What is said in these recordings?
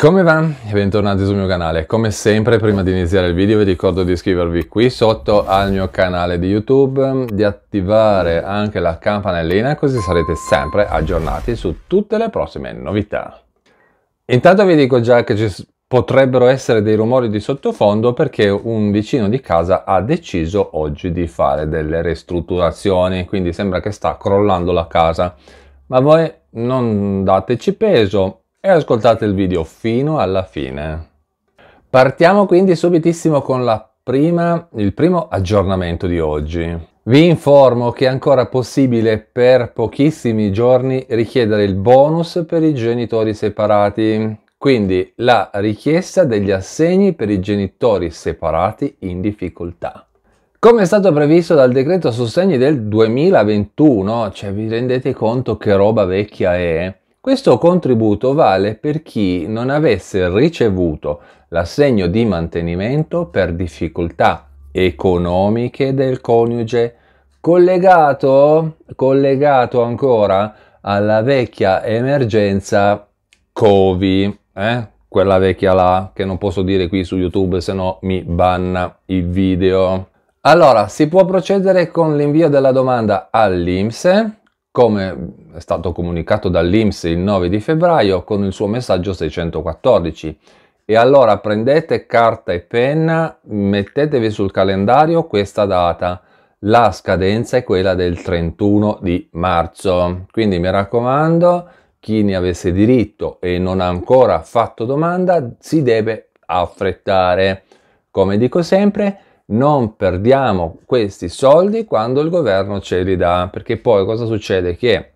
Come va? bentornati sul mio canale. Come sempre, prima di iniziare il video vi ricordo di iscrivervi qui sotto al mio canale di YouTube, di attivare anche la campanellina così sarete sempre aggiornati su tutte le prossime novità. Intanto vi dico già che ci potrebbero essere dei rumori di sottofondo perché un vicino di casa ha deciso oggi di fare delle ristrutturazioni, quindi sembra che sta crollando la casa. Ma voi non dateci peso, e ascoltate il video fino alla fine. Partiamo quindi subitissimo con prima, il primo aggiornamento di oggi. Vi informo che è ancora possibile per pochissimi giorni richiedere il bonus per i genitori separati, quindi la richiesta degli assegni per i genitori separati in difficoltà. Come è stato previsto dal decreto sostegni del 2021, cioè vi rendete conto che roba vecchia è, questo contributo vale per chi non avesse ricevuto l'assegno di mantenimento per difficoltà economiche del coniuge, collegato, collegato ancora alla vecchia emergenza COVID, eh? quella vecchia là che non posso dire qui su YouTube se no mi banna il video. Allora, si può procedere con l'invio della domanda all'IMSE come è stato comunicato dall'Inps il 9 di febbraio con il suo messaggio 614. E allora prendete carta e penna, mettetevi sul calendario questa data. La scadenza è quella del 31 di marzo. Quindi mi raccomando, chi ne avesse diritto e non ha ancora fatto domanda si deve affrettare. Come dico sempre, non perdiamo questi soldi quando il governo ce li dà, perché poi cosa succede? Che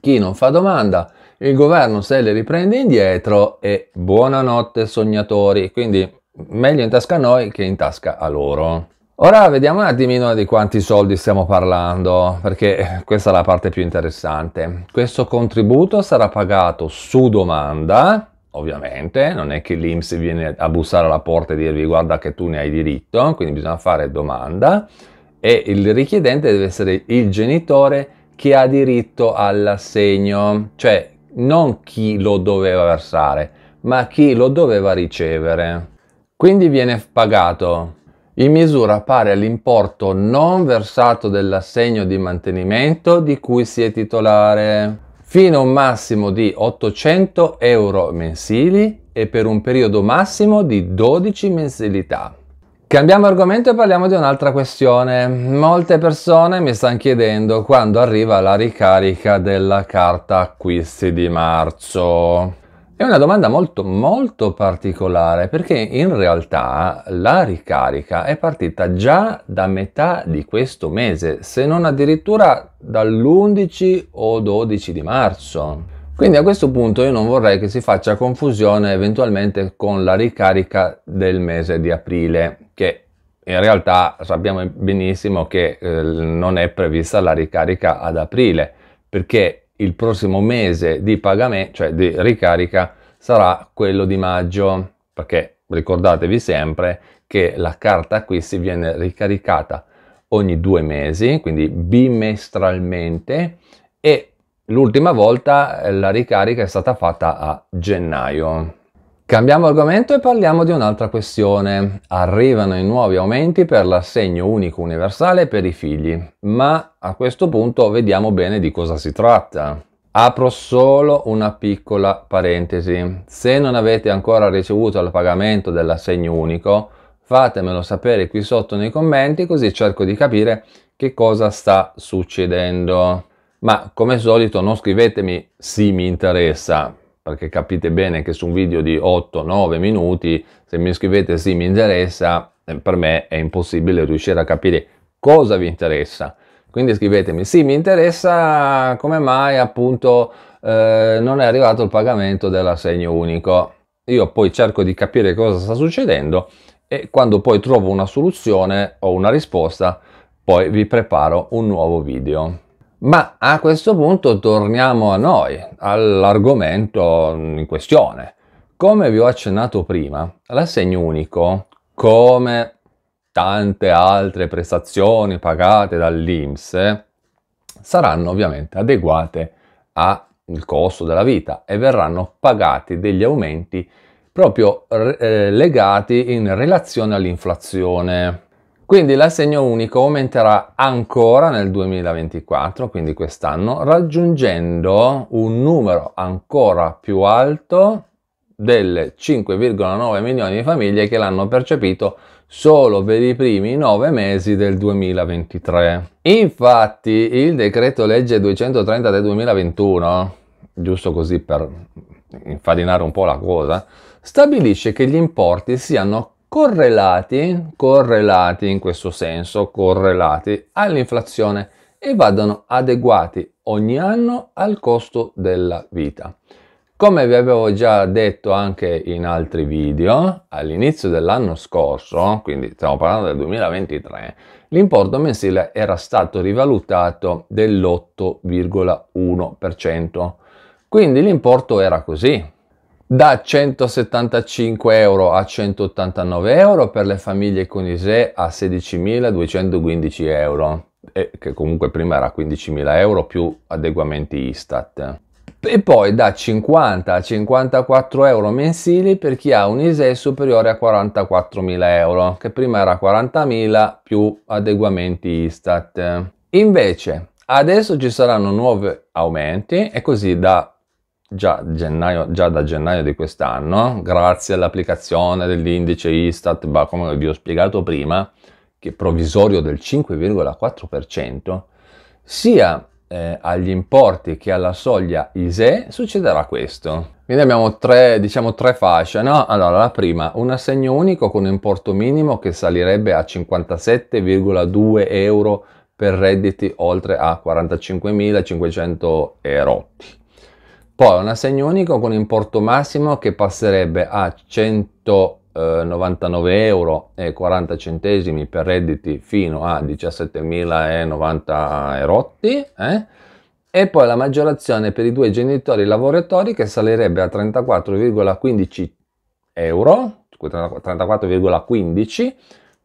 chi non fa domanda, il governo se li riprende indietro e buonanotte sognatori, quindi meglio in tasca a noi che in tasca a loro. Ora vediamo un attimino di quanti soldi stiamo parlando, perché questa è la parte più interessante. Questo contributo sarà pagato su domanda ovviamente, non è che l'Inps viene a bussare alla porta e dirvi guarda che tu ne hai diritto, quindi bisogna fare domanda e il richiedente deve essere il genitore che ha diritto all'assegno, cioè non chi lo doveva versare, ma chi lo doveva ricevere. Quindi viene pagato in misura pari all'importo non versato dell'assegno di mantenimento di cui si è titolare fino a un massimo di 800 euro mensili e per un periodo massimo di 12 mensilità. Cambiamo argomento e parliamo di un'altra questione. Molte persone mi stanno chiedendo quando arriva la ricarica della carta acquisti di marzo. È una domanda molto molto particolare perché in realtà la ricarica è partita già da metà di questo mese, se non addirittura dall'11 o 12 di marzo. Quindi a questo punto io non vorrei che si faccia confusione eventualmente con la ricarica del mese di aprile, che in realtà sappiamo benissimo che eh, non è prevista la ricarica ad aprile, perché il prossimo mese di pagamento, cioè di ricarica, sarà quello di maggio, perché ricordatevi sempre che la carta acquisti viene ricaricata ogni due mesi, quindi bimestralmente, e l'ultima volta la ricarica è stata fatta a gennaio. Cambiamo argomento e parliamo di un'altra questione. Arrivano i nuovi aumenti per l'assegno unico universale per i figli, ma a questo punto vediamo bene di cosa si tratta. Apro solo una piccola parentesi. Se non avete ancora ricevuto il pagamento dell'assegno unico, fatemelo sapere qui sotto nei commenti così cerco di capire che cosa sta succedendo. Ma come al solito non scrivetemi sì mi interessa, perché capite bene che su un video di 8-9 minuti, se mi scrivete sì mi interessa, eh, per me è impossibile riuscire a capire cosa vi interessa. Quindi scrivetemi sì mi interessa come mai appunto eh, non è arrivato il pagamento dell'assegno unico. Io poi cerco di capire cosa sta succedendo e quando poi trovo una soluzione o una risposta, poi vi preparo un nuovo video. Ma a questo punto torniamo a noi, all'argomento in questione. Come vi ho accennato prima, l'assegno unico, come tante altre prestazioni pagate dall'INPS, saranno ovviamente adeguate al costo della vita e verranno pagati degli aumenti proprio eh, legati in relazione all'inflazione. Quindi l'assegno unico aumenterà ancora nel 2024, quindi quest'anno, raggiungendo un numero ancora più alto delle 5,9 milioni di famiglie che l'hanno percepito solo per i primi nove mesi del 2023. Infatti il decreto legge 230 del 2021, giusto così per infarinare un po' la cosa, stabilisce che gli importi siano correlati, correlati in questo senso, correlati all'inflazione e vadano adeguati ogni anno al costo della vita. Come vi avevo già detto anche in altri video, all'inizio dell'anno scorso, quindi stiamo parlando del 2023, l'importo mensile era stato rivalutato dell'8,1%. Quindi l'importo era così, da 175 euro a 189 euro per le famiglie con ISE a 16.215 euro, che comunque prima era 15.000 euro più adeguamenti Istat. E poi da 50 a 54 euro mensili per chi ha un ISE superiore a 44.000 euro, che prima era 40.000 più adeguamenti Istat. Invece, adesso ci saranno nuovi aumenti e così da già, gennaio, già da gennaio di quest'anno, grazie all'applicazione dell'indice Istat, bah, come vi ho spiegato prima, che è provvisorio del 5,4%, sia eh, agli importi che alla soglia ISE succederà questo. Quindi abbiamo tre, diciamo, tre fasce, no? Allora, la prima, un assegno unico con un importo minimo che salirebbe a 57,2 euro per redditi oltre a 45.500 erotti. Poi un assegno unico con importo massimo che passerebbe a 199,40 eh, euro per redditi fino a 17.090 erotti. Eh? e poi la maggiorazione per i due genitori lavoratori che salirebbe a 34,15 euro, 34,15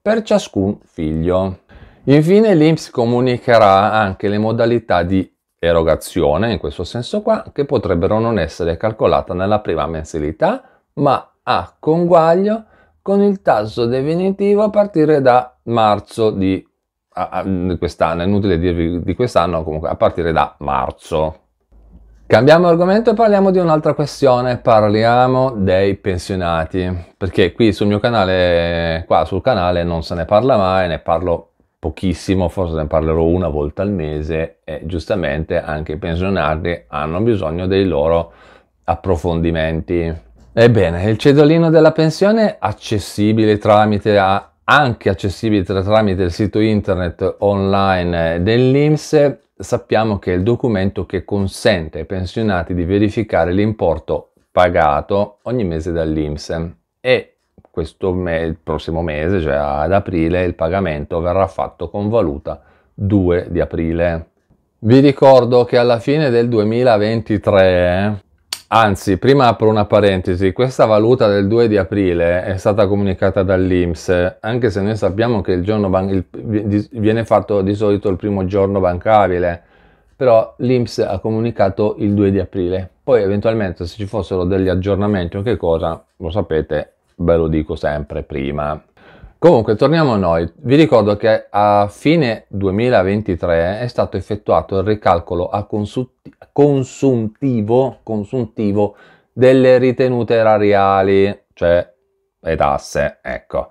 per ciascun figlio. Infine l'INPS comunicherà anche le modalità di erogazione, in questo senso qua, che potrebbero non essere calcolate nella prima mensilità, ma a conguaglio con il tasso definitivo a partire da marzo di, quest'anno. È inutile dirvi di quest'anno, comunque a partire da marzo. Cambiamo argomento e parliamo di un'altra questione, parliamo dei pensionati, perché qui sul mio canale, qua sul canale non se ne parla mai, ne parlo pochissimo, forse ne parlerò una volta al mese e giustamente anche i pensionati hanno bisogno dei loro approfondimenti. Ebbene, il cedolino della pensione accessibile tramite a, anche accessibile tramite il sito internet online dell'INPS, sappiamo che è il documento che consente ai pensionati di verificare l'importo pagato ogni mese dall'INPS e questo me- il prossimo mese, cioè ad aprile, il pagamento verrà fatto con valuta 2 di aprile. Vi ricordo che alla fine del 2023, anzi prima apro una parentesi, questa valuta del 2 di aprile è stata comunicata dall'Inps, anche se noi sappiamo che il giorno ban- il, viene fatto di solito il primo giorno bancabile, però l'Inps ha comunicato il 2 di aprile. Poi eventualmente se ci fossero degli aggiornamenti o che cosa, lo sapete, ve lo dico sempre prima. Comunque, torniamo a noi. Vi ricordo che a fine 2023 è stato effettuato il ricalcolo a consuntivo, consuntivo delle ritenute erariali, cioè le tasse, ecco,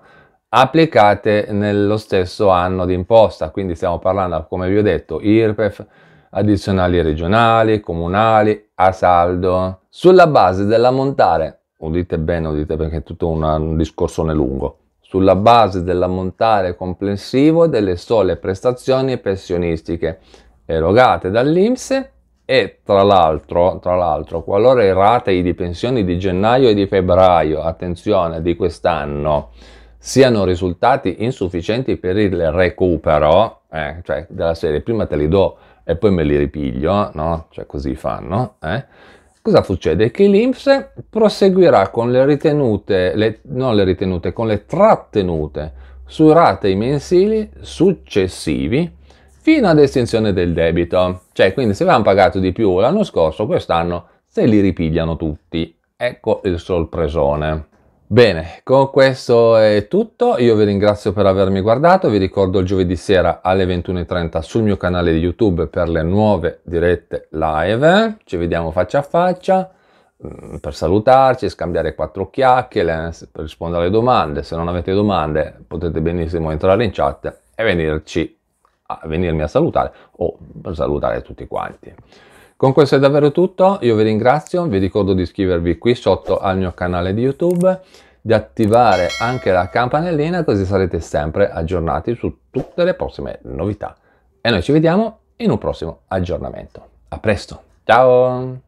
applicate nello stesso anno d'imposta. Quindi stiamo parlando, come vi ho detto, IRPEF, addizionali regionali, comunali, a saldo, sulla base dell'ammontare udite bene, udite perché è tutto una, un discorsone lungo, sulla base dell'ammontare complessivo delle sole prestazioni pensionistiche erogate dall'Inps e tra l'altro, tra l'altro, qualora i ratei di pensioni di gennaio e di febbraio, attenzione, di quest'anno, siano risultati insufficienti per il recupero, eh, cioè della serie prima te li do e poi me li ripiglio, no? Cioè così fanno, eh? cosa succede? Che l'Inps proseguirà con le ritenute, le, non le ritenute, con le trattenute su rate mensili successivi fino ad estinzione del debito. Cioè, quindi se avevano pagato di più l'anno scorso, quest'anno se li ripigliano tutti. Ecco il sorpresone. Bene, con questo è tutto, io vi ringrazio per avermi guardato, vi ricordo il giovedì sera alle 21.30 sul mio canale di YouTube per le nuove dirette live, ci vediamo faccia a faccia mm, per salutarci, scambiare quattro chiacchiere, per rispondere alle domande, se non avete domande potete benissimo entrare in chat e venirci a, venirmi a salutare o per salutare tutti quanti. Con questo è davvero tutto, io vi ringrazio, vi ricordo di iscrivervi qui sotto al mio canale di YouTube, di attivare anche la campanellina così sarete sempre aggiornati su tutte le prossime novità. E noi ci vediamo in un prossimo aggiornamento. A presto, ciao!